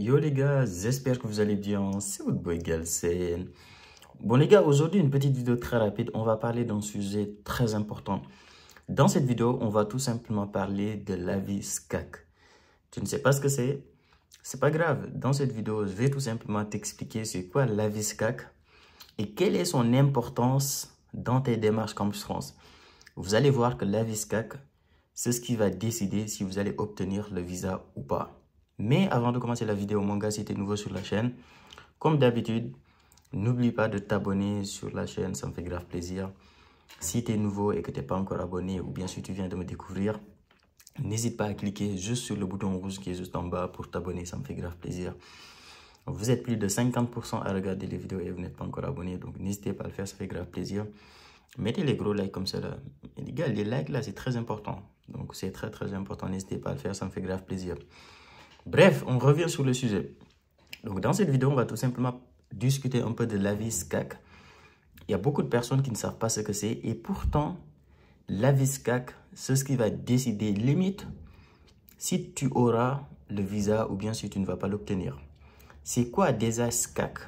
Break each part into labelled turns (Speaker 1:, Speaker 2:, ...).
Speaker 1: Yo les gars, j'espère que vous allez bien, c'est votre boy Galsen. Bon les gars, aujourd'hui une petite vidéo très rapide, on va parler d'un sujet très important. Dans cette vidéo, on va tout simplement parler de l'avis SCAC. Tu ne sais pas ce que c'est C'est pas grave, dans cette vidéo, je vais tout simplement t'expliquer c'est quoi l'avis SCAC et quelle est son importance dans tes démarches comme France. Vous allez voir que l'avis SCAC, c'est ce qui va décider si vous allez obtenir le visa ou pas. Mais avant de commencer la vidéo, mon gars, si tu es nouveau sur la chaîne, comme d'habitude, n'oublie pas de t'abonner sur la chaîne, ça me fait grave plaisir. Si tu es nouveau et que tu n'es pas encore abonné ou bien si tu viens de me découvrir, n'hésite pas à cliquer juste sur le bouton rouge qui est juste en bas pour t'abonner, ça me fait grave plaisir. Vous êtes plus de 50% à regarder les vidéos et vous n'êtes pas encore abonné, donc n'hésitez pas à le faire, ça fait grave plaisir. Mettez les gros likes comme cela. les gars, les likes là, c'est très important. Donc c'est très très important, n'hésitez pas à le faire, ça me fait grave plaisir. Bref, on revient sur le sujet. Donc, dans cette vidéo, on va tout simplement discuter un peu de l'avis SCAC. Il y a beaucoup de personnes qui ne savent pas ce que c'est. Et pourtant, l'avis SCAC, c'est ce qui va décider limite si tu auras le visa ou bien si tu ne vas pas l'obtenir. C'est quoi déjà SCAC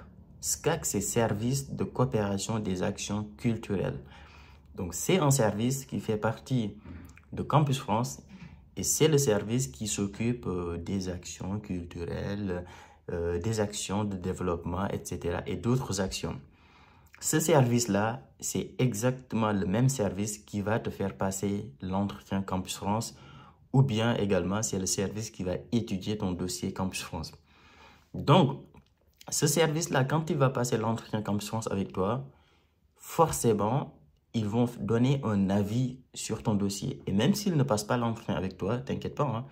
Speaker 1: SCAC, c'est Service de coopération des actions culturelles. Donc, c'est un service qui fait partie de Campus France et c'est le service qui s'occupe euh, des actions culturelles, euh, des actions de développement, etc. et d'autres actions. Ce service-là, c'est exactement le même service qui va te faire passer l'entretien Campus France ou bien également c'est le service qui va étudier ton dossier Campus France. Donc, ce service-là, quand il va passer l'entretien Campus France avec toi, forcément, ils vont donner un avis sur ton dossier. Et même s'ils ne passent pas l'entretien avec toi, t'inquiète pas, hein,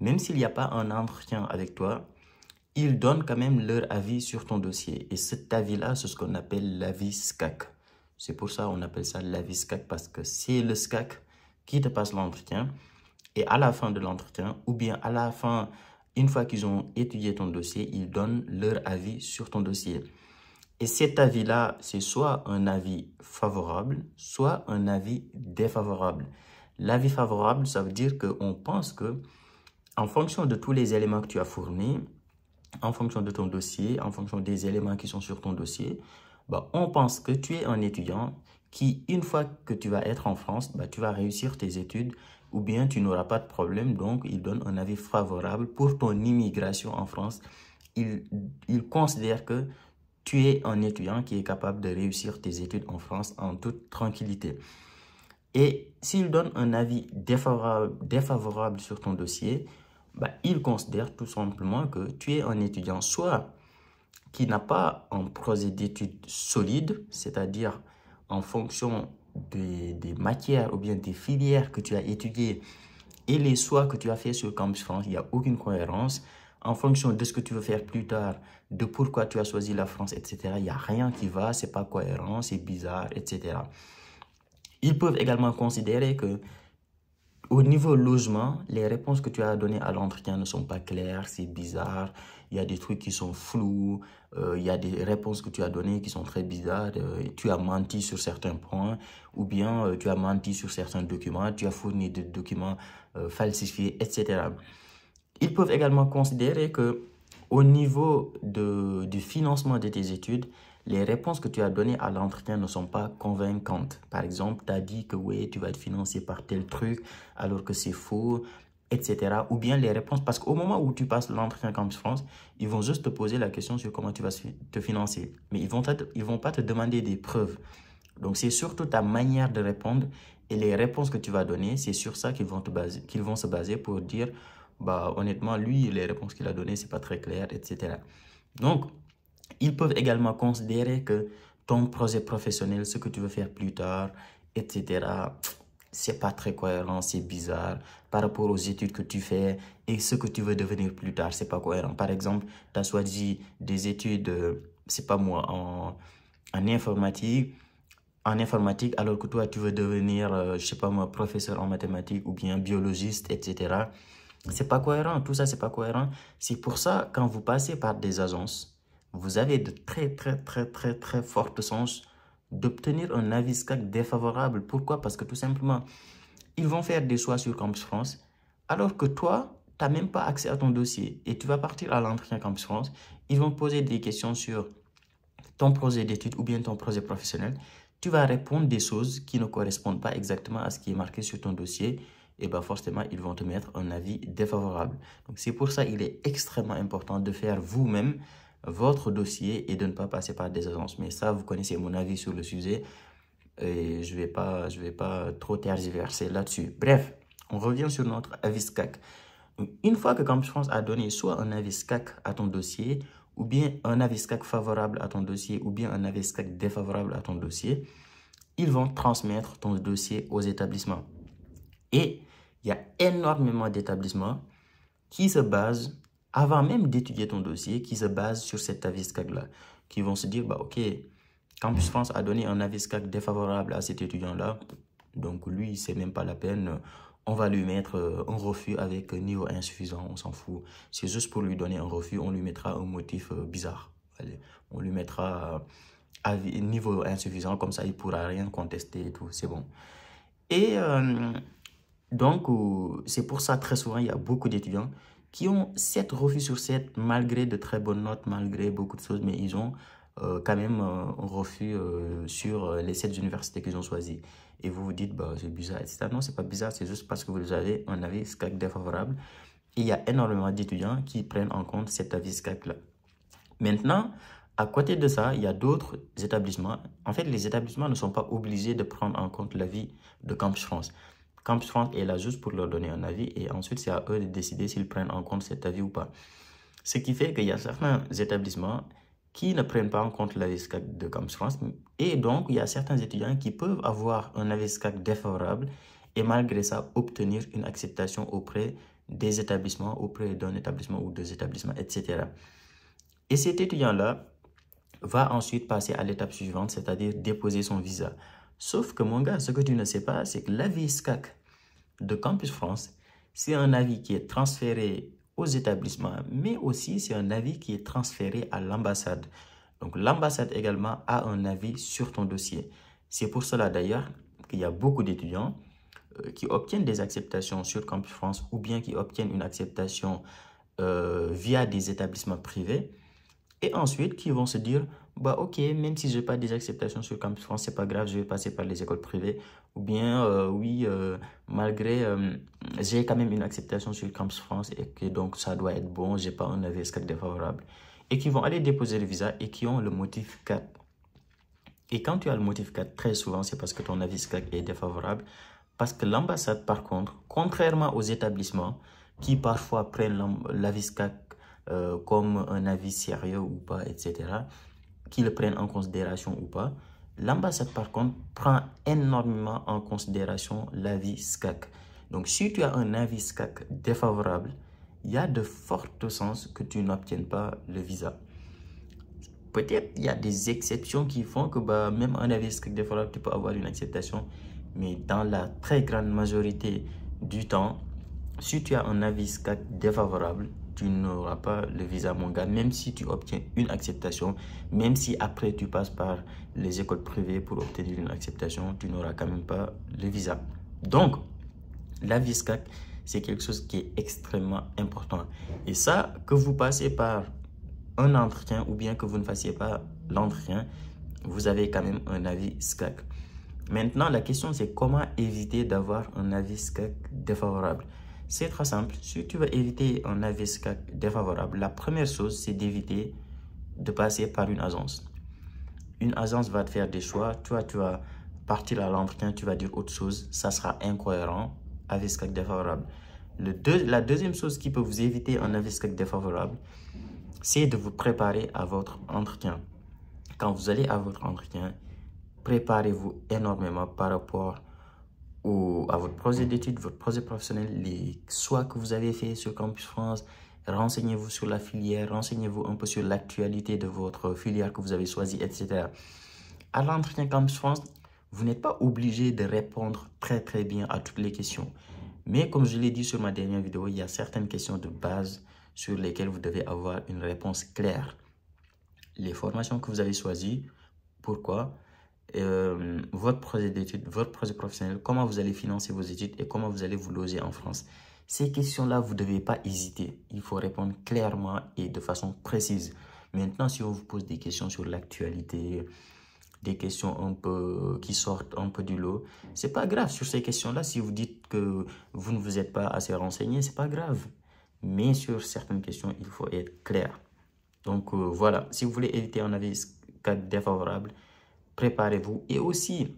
Speaker 1: même s'il n'y a pas un entretien avec toi, ils donnent quand même leur avis sur ton dossier. Et cet avis-là, c'est ce qu'on appelle l'avis SCAC. C'est pour ça qu'on appelle ça l'avis SCAC, parce que c'est le SCAC qui te passe l'entretien. Et à la fin de l'entretien, ou bien à la fin, une fois qu'ils ont étudié ton dossier, ils donnent leur avis sur ton dossier. Et cet avis-là, c'est soit un avis favorable, soit un avis défavorable. L'avis favorable, ça veut dire qu'on pense que, en fonction de tous les éléments que tu as fournis, en fonction de ton dossier, en fonction des éléments qui sont sur ton dossier, bah, on pense que tu es un étudiant qui, une fois que tu vas être en France, bah, tu vas réussir tes études ou bien tu n'auras pas de problème. Donc, il donne un avis favorable pour ton immigration en France. Il, il considère que tu es un étudiant qui est capable de réussir tes études en France en toute tranquillité. Et s'il donne un avis défavorable, sur ton dossier, bah, il considère tout simplement que tu es un étudiant soit qui n'a pas un projet d'études solide, c'est-à-dire en fonction des, matières ou bien des filières que tu as étudiées et les choix que tu as fait sur Campus France, il n'y a aucune cohérence en fonction de ce que tu veux faire plus tard, de pourquoi tu as choisi la France, etc. Il n'y a rien qui va, c'est pas cohérent, c'est bizarre, etc. Ils peuvent également considérer que au niveau logement, les réponses que tu as données à l'entretien ne sont pas claires, c'est bizarre, il y a des trucs qui sont flous, euh, il y a des réponses que tu as données qui sont très bizarres, euh, tu as menti sur certains points, ou bien euh, tu as menti sur certains documents, tu as fourni des documents falsifiés, etc. Ils peuvent également considérer que au niveau de, du financement de tes études, les réponses que tu as données à l'entretien ne sont pas convaincantes. Par exemple, tu as dit que oui, tu vas être financé par tel truc, alors que c'est faux, etc. Ou bien les réponses, parce qu'au moment où tu passes l'entretien Campus France, ils vont juste te poser la question sur comment tu vas te financer. Mais ils ne vont, ils vont pas te demander des preuves. Donc, c'est surtout ta manière de répondre et les réponses que tu vas donner, c'est sur ça qu'ils vont, te qu'ils vont se baser pour dire bah, honnêtement, lui, les réponses qu'il a données, n'est pas très clair, etc. Donc, ils peuvent également considérer que ton projet professionnel, ce que tu veux faire plus tard, etc., c'est pas très cohérent, c'est bizarre par rapport aux études que tu fais et ce que tu veux devenir plus tard, c'est pas cohérent. Par exemple, tu as choisi des études, euh, c'est pas moi, en, en informatique, en informatique, alors que toi, tu veux devenir, euh, je sais pas moi, professeur en mathématiques ou bien biologiste, etc. C'est pas cohérent, tout ça c'est pas cohérent. C'est pour ça, quand vous passez par des agences, vous avez de très très très très très fortes chances d'obtenir un avis SCAC défavorable. Pourquoi Parce que tout simplement, ils vont faire des choix sur Campus France, alors que toi, tu n'as même pas accès à ton dossier et tu vas partir à l'entretien Campus France. Ils vont poser des questions sur ton projet d'études ou bien ton projet professionnel. Tu vas répondre des choses qui ne correspondent pas exactement à ce qui est marqué sur ton dossier et ben forcément, ils vont te mettre un avis défavorable. Donc, c'est pour ça qu'il est extrêmement important de faire vous-même votre dossier et de ne pas passer par des agences. Mais ça, vous connaissez mon avis sur le sujet et je ne vais, pas, je vais pas trop tergiverser là-dessus. Bref, on revient sur notre avis SCAC. une fois que Campus France a donné soit un avis SCAC à ton dossier, ou bien un avis SCAC favorable à ton dossier, ou bien un avis SCAC défavorable à ton dossier, ils vont transmettre ton dossier aux établissements. Et il y a énormément d'établissements qui se basent, avant même d'étudier ton dossier, qui se basent sur cet avis scag là qui vont se dire, bah, OK, Campus France a donné un avis SCAG défavorable à cet étudiant-là, donc lui, c'est même pas la peine, on va lui mettre euh, un refus avec niveau insuffisant, on s'en fout. C'est juste pour lui donner un refus, on lui mettra un motif euh, bizarre. Allez, on lui mettra euh, avis niveau insuffisant, comme ça il pourra rien contester et tout, c'est bon. Et donc, euh, c'est pour ça, très souvent, il y a beaucoup d'étudiants qui ont 7 refus sur 7, malgré de très bonnes notes, malgré beaucoup de choses, mais ils ont euh, quand même euh, refus sur les 7 universités qu'ils ont choisies. Et vous vous dites, bah, c'est bizarre, etc. Non, c'est pas bizarre, c'est juste parce que vous avez un avis SCAC défavorable. il y a énormément d'étudiants qui prennent en compte cet avis SCAC-là. Maintenant, à côté de ça, il y a d'autres établissements. En fait, les établissements ne sont pas obligés de prendre en compte l'avis de Campus France. Campus France est là juste pour leur donner un avis et ensuite c'est à eux de décider s'ils prennent en compte cet avis ou pas. Ce qui fait qu'il y a certains établissements qui ne prennent pas en compte l'avis de Campus France et donc il y a certains étudiants qui peuvent avoir un avis SCAC défavorable et malgré ça obtenir une acceptation auprès des établissements, auprès d'un établissement ou deux établissements, etc. Et cet étudiant-là va ensuite passer à l'étape suivante, c'est-à-dire déposer son visa. Sauf que mon gars, ce que tu ne sais pas, c'est que l'avis SCAC de Campus France, c'est un avis qui est transféré aux établissements, mais aussi c'est un avis qui est transféré à l'ambassade. Donc l'ambassade également a un avis sur ton dossier. C'est pour cela d'ailleurs qu'il y a beaucoup d'étudiants euh, qui obtiennent des acceptations sur Campus France ou bien qui obtiennent une acceptation euh, via des établissements privés et ensuite qui vont se dire bah ok, même si je n'ai pas des acceptations sur le campus France, c'est pas grave, je vais passer par les écoles privées. Ou bien, euh, oui, euh, malgré, euh, j'ai quand même une acceptation sur le campus France et que donc ça doit être bon, j'ai pas un avis 4 défavorable. Et qui vont aller déposer le visa et qui ont le motif 4. Et quand tu as le motif 4, très souvent, c'est parce que ton avis 4 est défavorable. Parce que l'ambassade, par contre, contrairement aux établissements qui parfois prennent l'avis 4 comme un avis sérieux ou pas, etc., qu'ils le prennent en considération ou pas. L'ambassade, par contre, prend énormément en considération l'avis SCAC. Donc, si tu as un avis SCAC défavorable, il y a de fortes chances que tu n'obtiennes pas le visa. Peut-être il y a des exceptions qui font que bah, même un avis SCAC défavorable, tu peux avoir une acceptation. Mais dans la très grande majorité du temps, si tu as un avis SCAC défavorable, tu n'auras pas le visa gars, même si tu obtiens une acceptation, même si après tu passes par les écoles privées pour obtenir une acceptation, tu n'auras quand même pas le visa. Donc, l'avis SCAC, c'est quelque chose qui est extrêmement important. Et ça, que vous passez par un entretien ou bien que vous ne fassiez pas l'entretien, vous avez quand même un avis SCAC. Maintenant, la question c'est comment éviter d'avoir un avis SCAC défavorable. C'est très simple. Si tu veux éviter un avis défavorable, la première chose, c'est d'éviter de passer par une agence. Une agence va te faire des choix. Toi, tu vas partir à l'entretien, tu vas dire autre chose. Ça sera incohérent, avis défavorable. la deuxième chose qui peut vous éviter un avis défavorable, c'est de vous préparer à votre entretien. Quand vous allez à votre entretien, préparez-vous énormément par rapport ou à votre projet d'études, votre projet professionnel, les choix que vous avez fait sur Campus France, renseignez-vous sur la filière, renseignez-vous un peu sur l'actualité de votre filière que vous avez choisie, etc. À l'entretien Campus France, vous n'êtes pas obligé de répondre très très bien à toutes les questions. Mais comme je l'ai dit sur ma dernière vidéo, il y a certaines questions de base sur lesquelles vous devez avoir une réponse claire. Les formations que vous avez choisies, pourquoi euh, votre projet d'études, votre projet professionnel, comment vous allez financer vos études et comment vous allez vous loger en France. Ces questions-là, vous ne devez pas hésiter. Il faut répondre clairement et de façon précise. Maintenant, si on vous pose des questions sur l'actualité, des questions un peu qui sortent un peu du lot, c'est pas grave. Sur ces questions-là, si vous dites que vous ne vous êtes pas assez renseigné, c'est pas grave. Mais sur certaines questions, il faut être clair. Donc euh, voilà, si vous voulez éviter un avis défavorable, préparez-vous. Et aussi,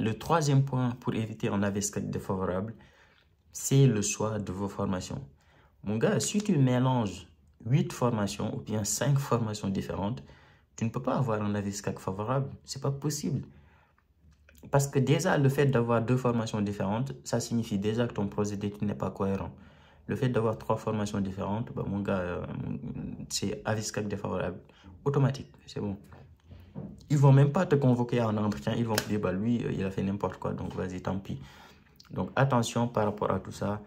Speaker 1: le troisième point pour éviter un avis-cac défavorable, c'est le choix de vos formations. Mon gars, si tu mélanges 8 formations ou bien cinq formations différentes, tu ne peux pas avoir un avis-cac favorable. C'est pas possible. Parce que déjà, le fait d'avoir deux formations différentes, ça signifie déjà que ton projet n'est pas cohérent. Le fait d'avoir trois formations différentes, bah, mon gars, euh, c'est avis-cac défavorable. Automatique, c'est bon. Ils vont même pas te convoquer en entretien. Ils vont te dire, bah, lui, euh, il a fait n'importe quoi, donc vas-y, tant pis. Donc attention par rapport à tout ça.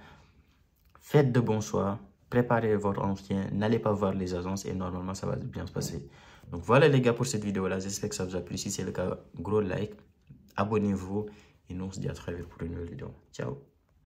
Speaker 1: Faites de bons choix. Préparez votre entretien. N'allez pas voir les agences et normalement, ça va bien se passer. Donc voilà les gars pour cette vidéo-là. J'espère que ça vous a plu. Si c'est le cas, gros like. Abonnez-vous. Et nous, on se dit à très vite pour une nouvelle vidéo. Ciao